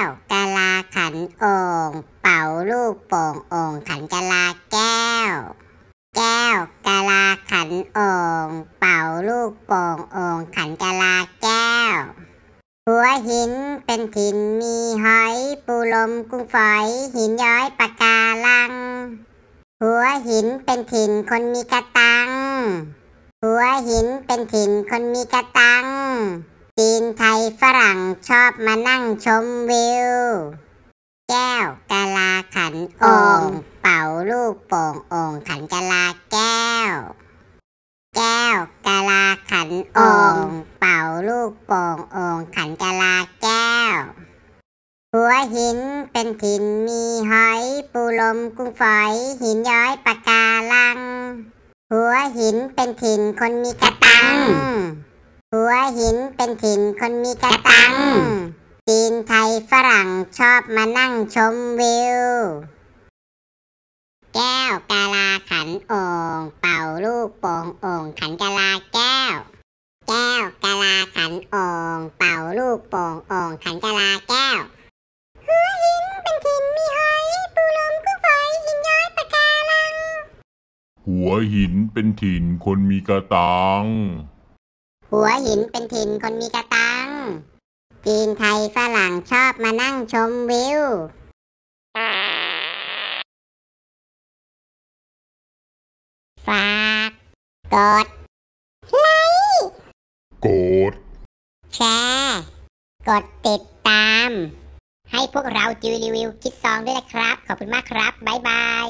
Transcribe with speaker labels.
Speaker 1: ้วกะลาขันโอ่งเป่าลูกโป่งโอ่งขันกะลาแก้ว แก้วกะลาขันโอ่งเป่าลูกโป่งโอ่งขันกะลาแก้วหัวหินเป็นถิ่นมีหอย ปูลมกุ้งฝอย หินย้อยปะการัง หัวหินเป็นถิ่นคนมีกระตังหัวหินเป็นถิ่นคนมีกระตังจีนไทยฝรั่งชอบมานั่งชมวิว แก้วกะลาขันโอ่งเป่าลูกโป่งโอ่งขันกะลาแก้วแก้วกะลาขันโอ่งเป่าลูกโป่งโอ่งขันกะลาแก้วหัวหินเป็นถิ่นมีหอยปูลมกุ้งฝอยหินย้อยปะการังหัวหินเป็นถิ่นคนมีกระตังหัวหินเป็นถิ่นคนมีกระตัง จีนไทยฝรั่งชอบมานั่งชมวิว แก้วกาลาขันโอ่งเป่าลูกโป่งโอ่งขันกาลาแก้ว แก้วกาลาขันโอ่งเป่าลูกโป่งโอ่งขันกาลาแก้ว หัวหินเป็นถิ่นมีหอย ปูลมกุ้งฝอยหินย้อยปะการัง หัวหินเป็นถิ่นคนมีกระตังหัวหินเป็นถิ่นคนมีกระตัง จีนไทยฝรั่งชอบมานั่งชมวิว ฝาก กด ไลค์ กด แชร์ กดติดตาม ให้พวกเราจิวรีวิวคิดซองด้วยนะครับ ขอบคุณมากครับบ๊ายบาย